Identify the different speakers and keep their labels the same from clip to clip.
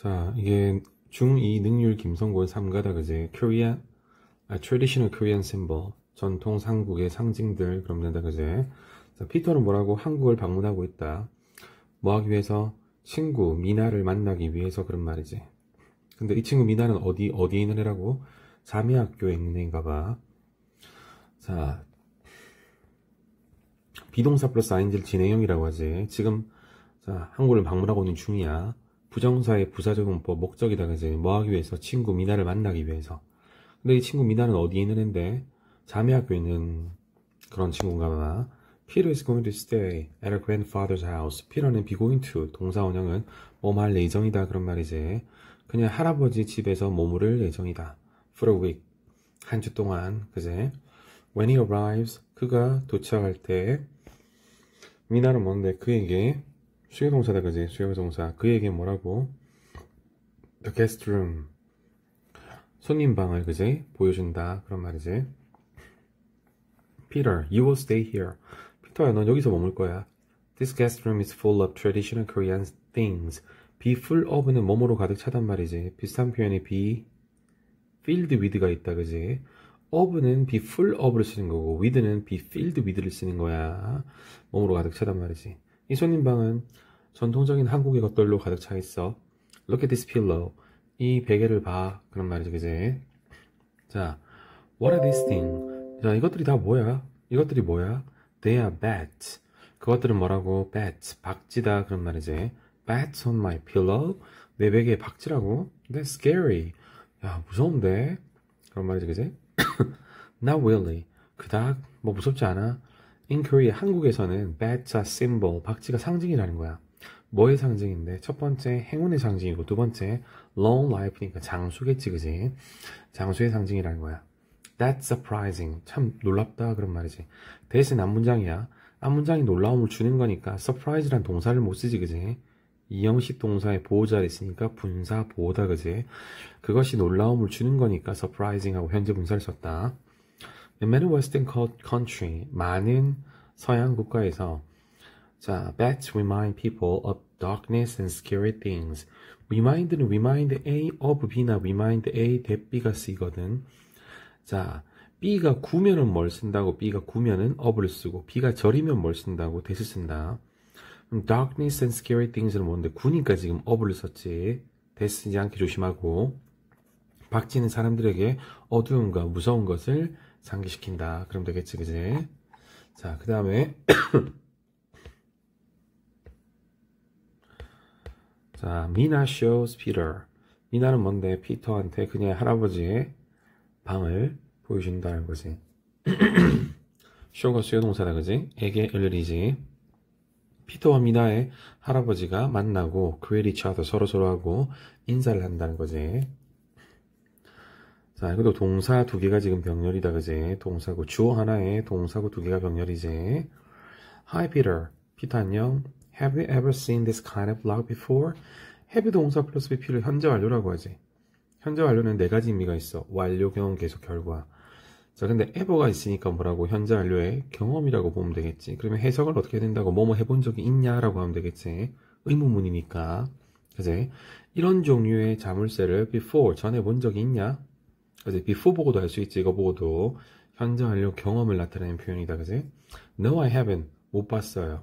Speaker 1: 자, 이게 중2 능률 김성곤 3가다 그제 Korean, 아, Traditional Korean Symbol 전통 상국의 상징들 그럼 된다 그제 자, 피터는 뭐라고 한국을 방문하고 있다 뭐 하기 위해서 친구 미나를 만나기 위해서 그런 말이지 근데 이 친구 미나는 어디 어디에 있는 애라고 자매학교에 있는 애인가봐 자 비동사 플러스 아인지를 진행형이라고 하지 지금 자 한국을 방문하고 있는 중이야 부정사의 부사적용법 목적이다 그래서 뭐하기 위해서 친구 미나를 만나기 위해서 근데 이 친구 미나는 어디에 있는 앤데 자매학교에 있는 그런 친구인가 봐 Peter is going to stay at her grandfather's house Peter는 be going to 동사 원형은 뭐 할 예정이다 그런 말이지 그냥 할아버지 집에서 머무를 예정이다 for a week 한 주 동안 그제 when he arrives 그가 도착할 때 미나는 뭔데 그에게 수요동사다 그지? 수요동사 그에게 뭐라고? The guest room 손님 방을 그지? 보여준다 그런 말이지 Peter, you will stay here 피터야 넌 여기서 머물 거야 This guest room is full of traditional Korean things be full of는 몸으로 가득 차단 말이지 비슷한 표현이 be filled with가 있다 그지? of는 be full of를 쓰는 거고 with는 be filled with를 쓰는 거야 몸으로 가득 차단 말이지 이 손님방은 전통적인 한국의 것들로 가득 차 있어. Look at this pillow. 이 베개를 봐. 그런 말이죠, 그제? 자, what are these things? 자, 이것들이 다 뭐야? 이것들이 뭐야? They are bats. 그것들은 뭐라고? bats. 박쥐다. 그런 말이지. bats on my pillow. 내 베개에 박쥐라고? That's scary. 야, 무서운데? 그런 말이지, 그제? Not really. 그닥, 뭐 무섭지 않아? In Korea, 한국에서는 배자 symbol, 박쥐가 상징이라는 거야. 뭐의 상징인데? 첫 번째 행운의 상징이고 두 번째 long life니까 장수겠지, 그지? 장수의 상징이라는 거야. That's surprising. 참 놀랍다 그런 말이지. 대신 앞문장이야. 앞문장이 놀라움을 주는 거니까 surprise란 동사를 못 쓰지, 그지? 이형식 동사의 보호자를 있으니까 분사 보호다 그지? 그것이 놀라움을 주는 거니까 surprising 하고 현재 분사를 썼다. In many Western country, 많은 서양 국가에서 자, bats remind people of darkness and scary things. remind는 remind A of B나 remind A 대 B가 쓰이거든. 자, B가 구면은 뭘 쓴다고, B가 구면은 of를 쓰고, B가 절이면 뭘 쓴다고, 대시 쓴다. 그럼 darkness and scary things는 뭔데, 구니까 지금 of를 썼지. 대 쓰지 않게 조심하고, 박지는 사람들에게 어두움과 무서운 것을 상기시킨다. 그럼 되겠지, 그지? 자, 그 다음에. 자, 미나 shows Peter. 미나는 뭔데? 피터한테 그녀의 할아버지의 방을 보여준다는 거지. 쇼 h o 가 수요동사다, 그지? 에게 엘리지. 피터와 미나의 할아버지가 만나고 그웨리치와서 서로서로 하고 인사를 한다는 거지. 자, 그래도 동사 두 개가 지금 병렬이다, 그제? 동사고, 주어 하나에 동사고 두 개가 병렬이지. Hi, Peter. 피터 안녕. Have you ever seen this kind of log before? have 동사 플러스 bp를 현재 완료라고 하지. 현재 완료는 네 가지 의미가 있어. 완료, 경험, 계속, 결과. 자, 근데 ever가 있으니까 뭐라고 현재 완료의 경험이라고 보면 되겠지. 그러면 해석을 어떻게 해야 된다고 뭐뭐 해본 적이 있냐라고 하면 되겠지. 의문문이니까. 그제? 이런 종류의 자물쇠를 before 전에 본 적이 있냐? 그지? before 보고도 할 수 있지 이거 보고도 현재 완료 경험을 나타내는 표현이다 그지? No, I haven't 못 봤어요.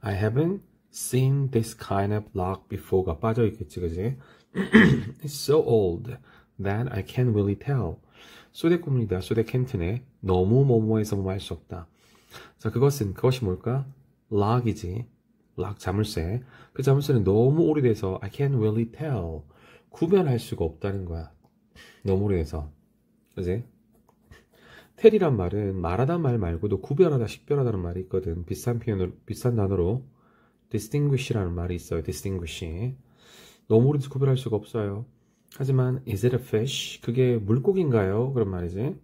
Speaker 1: I haven't seen this kind of l o c k before가 빠져 있겠지 그지? It's so old that I can't really tell. 소대꿈입니다소대켄튼네 너무 뭐뭐해서 뭐할 수 없다. 자 그것은 그것이 뭘까? lock이지. lock 자물쇠. 그 자물쇠는 너무 오래돼서 I can't really tell. 구별할 수가 없다는 거야. 너무로 해서 이제 텔이란 말은 말하다 말 말고도 구별하다 식별하다는 말이 있거든 비싼 표현으로 비슷 단어로 distinguish라는 말이 있어요 distinguish 너무로도 구별할 수가 없어요 하지만 is it a fish? 그게 물고기인가요? 그런 말이지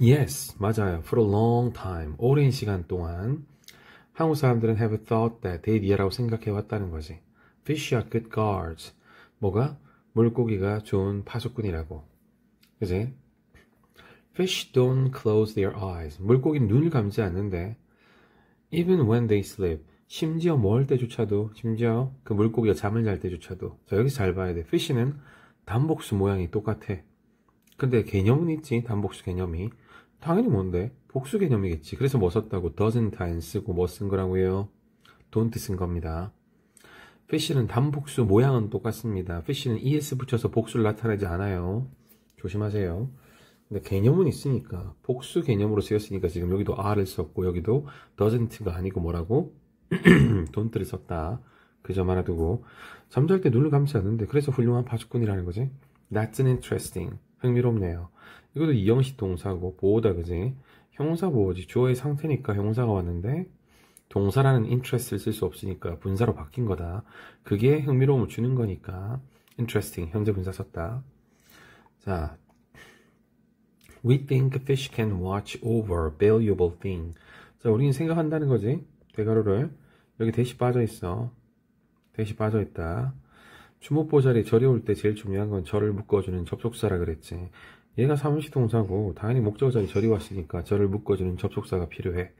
Speaker 1: Yes, 맞아요. For a long time, 오랜 시간 동안 한국 사람들은 have a thought that they d 라고 생각해 왔다는 거지. Fish are good guards. 뭐가? 물고기가 좋은 파수꾼이라고. 그지? Fish don't close their eyes. 물고기는 눈을 감지 않는데 even when they sleep. 심지어 뭘 때조차도 심지어 그 물고기가 잠을 잘 때조차도 자 여기서 잘 봐야 돼. fish는 단복수 모양이 똑같아. 근데 개념은 있지. 단복수 개념이. 당연히 뭔데? 복수 개념이겠지. 그래서 뭐 썼다고 doesn't 안 쓰고 뭐 쓴 거라고요? don't 쓴 겁니다. 패시는 단복수 모양은 똑같습니다. 패시는 es 붙여서 복수를 나타내지 않아요. 조심하세요. 근데 개념은 있으니까 복수 개념으로 쓰였으니까 지금 여기도 r을 썼고 여기도 doesn't가 아니고 뭐라고 don't를 썼다. 그점 하나 두고 잠잘 때 눈을 감지 않는데 그래서 훌륭한 파수꾼이라는 거지. That's interesting. 흥미롭네요. 이것도 이형식 동사고 보호다 그지. 형사 보호지 주어의 상태니까 형사가 왔는데 동사라는 interest를 쓸 수 없으니까 분사로 바뀐 거다. 그게 흥미로움을 주는 거니까 interesting 현재 분사 썼다. 자, we think fish can watch over valuable thing. 자, 우리는 생각한다는 거지. 대괄호를 여기 대시 빠져 있어. 대시 빠져 있다. 주목보 자리 절이 올 때 제일 중요한 건 절을 묶어주는 접속사라 그랬지. 얘가 사무시 동사고 당연히 목적어 자리 절이 왔으니까 절을 묶어주는 접속사가 필요해.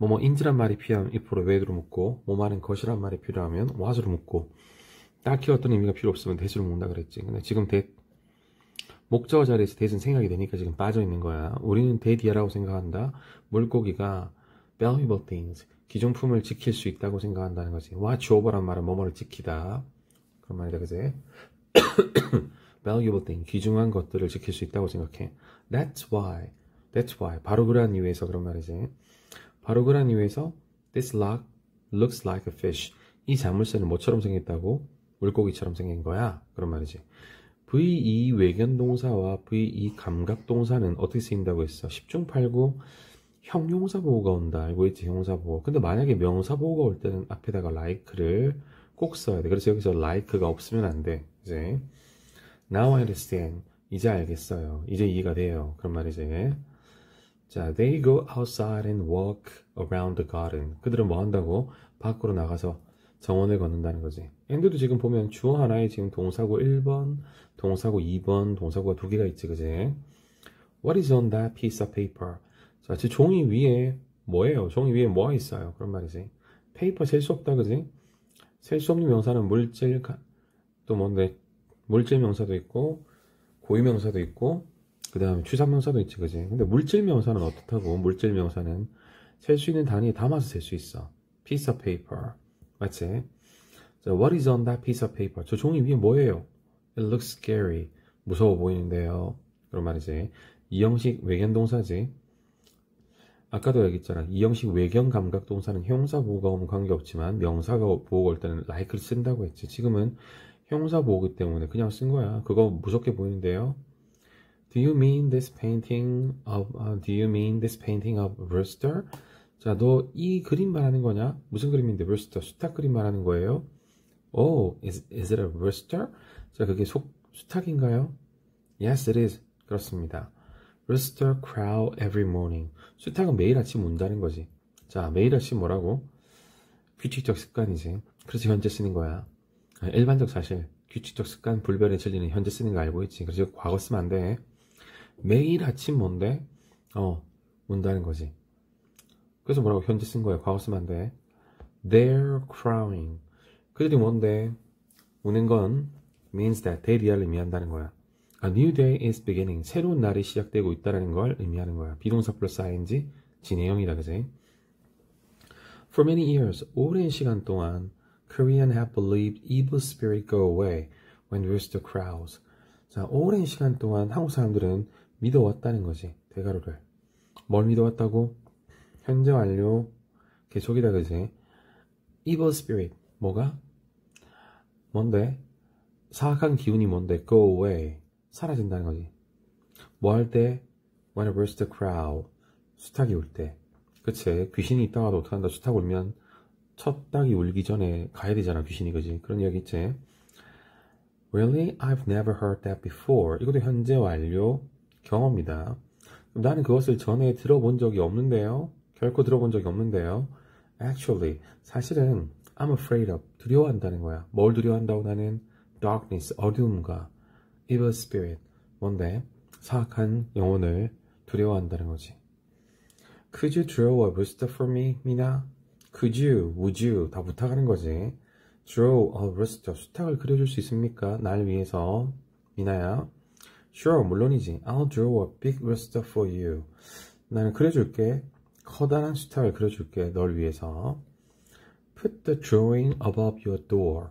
Speaker 1: 뭐뭐인지란 말이 필요하면 if로 w h e 로 묶고 뭐 말은 것이란 말이 필요하면 was로 묶고 딱히 어떤 의미가 필요 없으면 대수를 묶는다 그랬지 근데 지금 대 목적어 자리에서 대신 생각이 되니까 지금 빠져 있는 거야 우리는 대디아라고 생각한다 물고기가 valuable things 기존품을 지킬 수 있다고 생각한다는 거지 watch over란 말은 뭐뭐를 지키다 그런 말이다 그제 valuable thing 귀중한 것들을 지킬 수 있다고 생각해 that's why that's why 바로 그러한 이유에서 그런 말이지 바로 그란 이유에서 this log looks like a fish. 이 자물쇠는 뭐처럼 생겼다고? 물고기처럼 생긴 거야. 그런 말이지. VE 외견 동사와 VE 감각 동사는 어떻게 쓰인다고 했어? 10중 8구 형용사 보호가 온다. 알고 있지? 형용사 보호. 근데 만약에 명사 보호가 올 때는 앞에다가 like를 꼭 써야 돼. 그래서 여기서 like가 없으면 안 돼. 이제 now I understand. 이제 알겠어요. 이제 이해가 돼요. 그런 말이지. 자, they go outside and walk around the garden. 그들은 뭐 한다고? 밖으로 나가서 정원을 걷는다는 거지. and도 지금 보면 주어 하나에 지금 동사고 1번, 동사고 2번, 동사고가 두 개가 있지, 그지? What is on that piece of paper? 자, 제 종이 위에 뭐예요? 종이 위에 뭐가 있어요? 그런 말이지. 페이퍼 셀 수 없다, 그지? 셀 수 없는 명사는 물질, 또 뭔데? 물질 명사도 있고, 고유 명사도 있고, 그 다음에 추산명사도 있지 그지 근데 물질명사는 어떻다고 물질명사는 셀 수 있는 단위 담아서 셀 수 있어 piece of paper 맞지? 자, what is on that piece of paper? 저 종이 위에 뭐예요? It looks scary 무서워 보이는데요 그런 말이지 이 형식 외견 동사지 아까도 얘기했잖아 이 형식 외견 감각 동사는 형사 보호가 오면 관계없지만 명사가 보호가 올 때는 like를 쓴다고 했지 지금은 형사 보호기 때문에 그냥 쓴 거야 그거 무섭게 보이는데요 Do you mean this painting of uh, Do you mean this painting of rooster? 자, 너 이 그림 말하는 거냐? 무슨 그림인데 rooster? 수탉 그림 말하는 거예요? Oh, is is it a rooster? 자, 그게 속 수탉인가요? Yes, it is. 그렇습니다. Rooster crow every morning. 수탉은 매일 아침 운다는 거지. 자, 매일 아침 뭐라고? 규칙적 습관이지. 그래서 현재 쓰는 거야. 일반적 사실, 규칙적 습관, 불변의 진리는 현재 쓰는 거 알고 있지. 그래서 과거 쓰면 안 돼. 매일 아침 뭔데? 어, 운다는 거지. 그래서 뭐라고 현재 쓴 거예요. 과거 쓰면 안 돼. They're crying. 그들이 뭔데? 우는 건 means that they 대리얼 의미한다는 거야. A new day is beginning. 새로운 날이 시작되고 있다는 걸 의미하는 거야. 비동사 플러스 ing, 진행형이다, 그지? For many years, 오랜 시간 동안 Korean have believed evil spirit go away when w r e s the crowds. 자, 오랜 시간 동안 한국 사람들은 믿어왔다는 거지 대가로를뭘 믿어왔다고? 현재 완료 계속이다 그지 evil spirit 뭐가? 뭔데? 사악한 기운이 뭔데? go away 사라진다는 거지 뭐 할 때? when a burst t h c r o w 수탉이 울때 그치 귀신이 있다 와도 어떡한다 수탉 울면 첫 닭이 울기 전에 가야 되잖아 귀신이 그지 그런 이야기 있지 Really? I've never heard that before. 이것도 현재 완료 경험이다 나는 그것을 전에 들어본 적이 없는데요. 결코 들어본 적이 없는데요. Actually, 사실은 I'm afraid of, 두려워한다는 거야. 뭘 두려워한다고 나는? Darkness, 어두움과 evil spirit, 뭔데? 사악한 영혼을 두려워한다는 거지. Could you draw a rooster for me, 미나? Could you, would you 다 부탁하는 거지. Draw a rooster, 수탉을 그려줄 수 있습니까? 날 위해서, 미나야. Sure, 물론이지. I'll draw a big rooster for you. 나는 그려줄게. 커다란 수탉을 그려줄게. 널 위해서. Put the drawing above your door.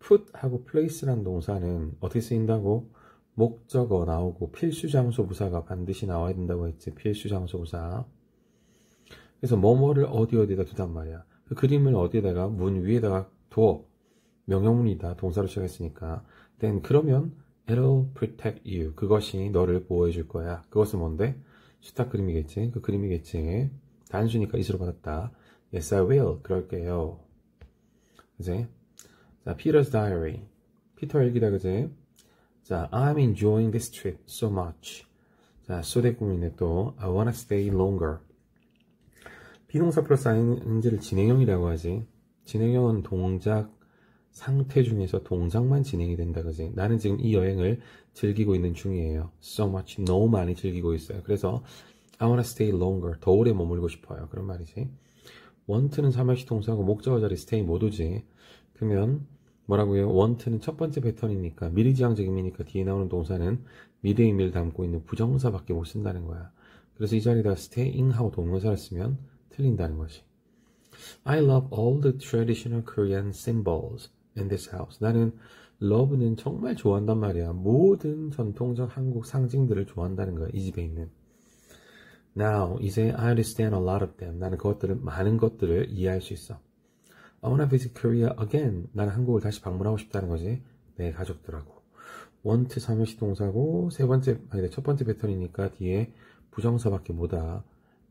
Speaker 1: Put 하고 place란 동사는 어떻게 쓰인다고? 목적어 나오고 필수 장소 부사가 반드시 나와야 된다고 했지. 필수 장소 부사. 그래서 뭐뭐를 어디 어디다 두단 말이야. 그 그림을 어디에다가 문 위에다가 둬. 명령문이다. 동사로 시작했으니까. t 그러면 It'll protect you. 그것이 너를 보호해줄 거야. 그것은 뭔데? 수탉 그림이겠지? 그 그림이겠지? 단순히까 이수로 받았다. Yes, I will. 그럴게요. 그제? 자, Peter's diary. 피터 일기다, 그제? 자, I'm enjoying this trip so much. 자, 소대국민의 또 I wanna stay longer. 비동사 플러스 인지를 진행형이라고 하지. 진행형은 동작, 상태 중에서 동작만 진행이 된다 그지 나는 지금 이 여행을 즐기고 있는 중이에요 so much 너무 많이 즐기고 있어요 그래서 I wanna stay longer 더 오래 머물고 싶어요 그런 말이지 want는 사말시 동사고 하 목적어 자리 stay 모두지 그러면 뭐라고요? want는 첫 번째 패턴이니까 미리지향적임이니까 뒤에 나오는 동사는 미래의 의미를 담고 있는 부정사밖에 못 쓴다는 거야 그래서 이 자리에다 staying 하고 동사를 쓰면 틀린다는 거지 I love all the traditional Korean symbols in this house. 나는 love는 정말 좋아한단 말이야. 모든 전통적 한국 상징들을 좋아한다는 거야. 이 집에 있는. Now, 이제 I understand a lot of them. 나는 그것들을, 많은 것들을 이해할 수 있어. I wanna visit Korea again. 나는 한국을 다시 방문하고 싶다는 거지. 내 가족들하고. 원트 삼형시 동사고, 세 번째, 아니, 네, 첫 번째 패턴이니까 뒤에 부정사밖에 못 와.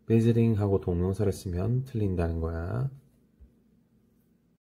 Speaker 1: visiting 하고 동명사를 쓰면 틀린다는 거야.